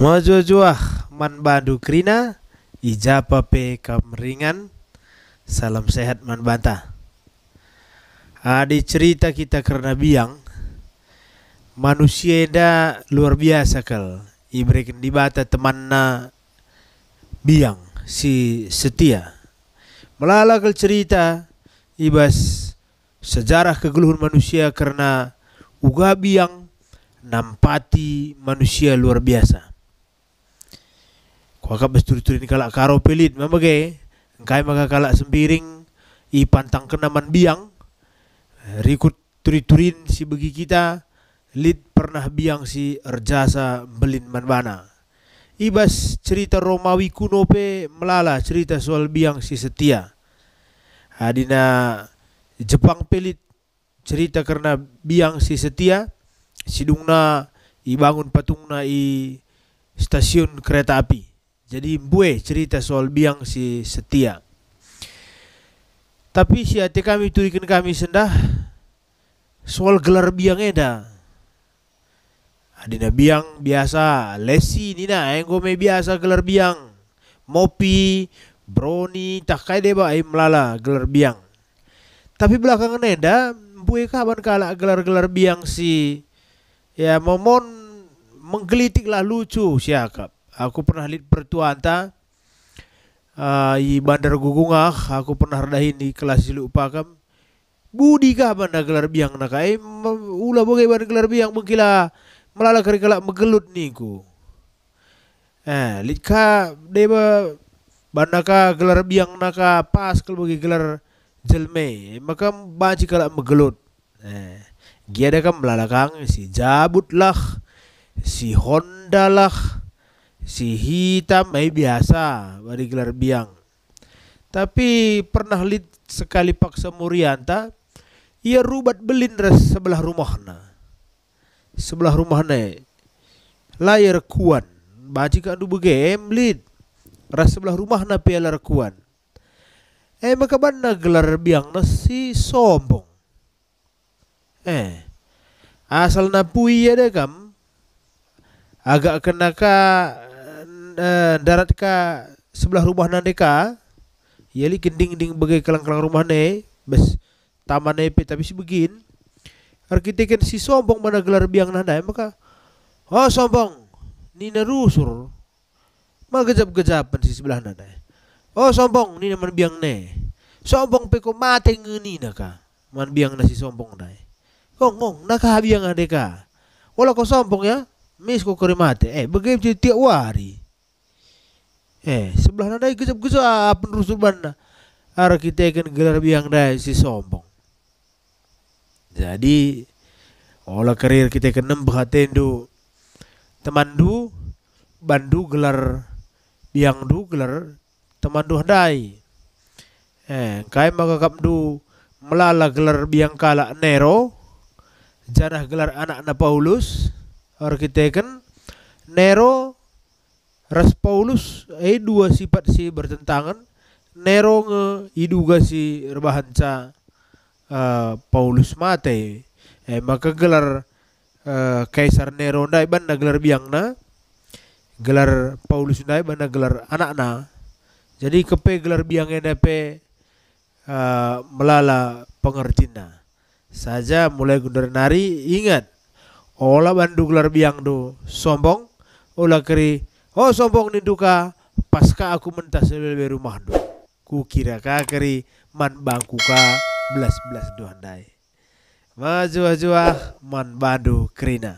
man bandu krina pape kam ringan salam sehat Man Banta. Adi cerita kita karena biang manusia da luar biasa kal ibrekin dibata temanna biang si setia. Melala kal cerita ibas sejarah kegeluhan manusia karena uga biang nampati manusia luar biasa. Wakap besturi-turi ni kalak karo pelit mambage. Engkai maka kalak sembiring i pantang kenaman biang. Rikut turi-turin si bagi kita. Lid pernah biang si erjasa belin manbana. Ibas cerita Romawi kuno pe melala cerita soal biang si setia. adina Jepang pelit cerita karena biang si setia sidungna ibangun patungna i stasiun kereta api jadi bue cerita soal biang si setia. Tapi si hati kami ikan kami sendah soal gelar biang eda. Adina biang biasa, lesi nina yang me biasa gelar biang. Mopi, broni, tak kaya deba ay eh, melala gelar biang. Tapi belakangan neda bue kapan kalah gelar-gelar biang si ya momon menggelitik lah lucu siakap Aku pernah lihat pertuanta uh, ah, bandar gugungah, aku pernah hardahin di kelas silu upakam. Budi kah bandar gelar biang nak eh ulah boleh bandar gelar biang mengkila melala kari kelak megelut niku. Eh, lihat ka deba bandar ka gelar biang nak pas kalau bagi gelar jelme, eh, maka baca kelak menggelut Eh, dia ada kan melalakang si jabut lah, si Honda lah, Si hitam eh biasa bari gelar biang. Tapi pernah lihat sekali paksa Murianta, ia rubat belin res sebelah rumahna. Sebelah rumahna eh. layar kuan. baca kan adu game lid Res sebelah rumahna pialar kuan. Eh maka mana gelar biang nasi sombong. Eh asal na ya deh kam agak kenaka uh, darat ka sebelah rumah nanti ka yali kending-ding bagai kelang-kelang rumah ne bes taman ne pe tapi si begin arkitek kan si sombong mana gelar biang nanda maka oh sombong nina nerusur, mah gejap-gejapan si sebelah nanda oh sombong nina mana biang ne sombong pe ko mate ngeni naka man biang nasi sombong nai kong kong habiang adeka walau ko sombong ya mis ko mate eh bagaimana tiap wari eh sebelah nada gejap-gejap penusuban arah kita akan gelar biang dai si sombong jadi olah karir kita akan nembah tendu teman du bandu gelar biang du gelar teman du handai eh kai magakap du melala gelar biang kala nero jarah gelar anak na Paulus orang kita Nero Ras Paulus dua sifat si bertentangan nero nge iduga si rebahanca uh, eh, Paulus mate eh maka gelar uh, kaisar Nero ndai banda gelar biang na gelar Paulus ndai banda gelar na jadi kepe gelar biangnya ndai uh, eh, melala pengertina saja mulai gundar nari ingat olah bandu gelar biang do sombong olah keri oh sombong ninduka duka pasca aku mentas lebih rumah do ku kira kakari man bangku ka belas belas doandai majua jua ah, man bandu kerina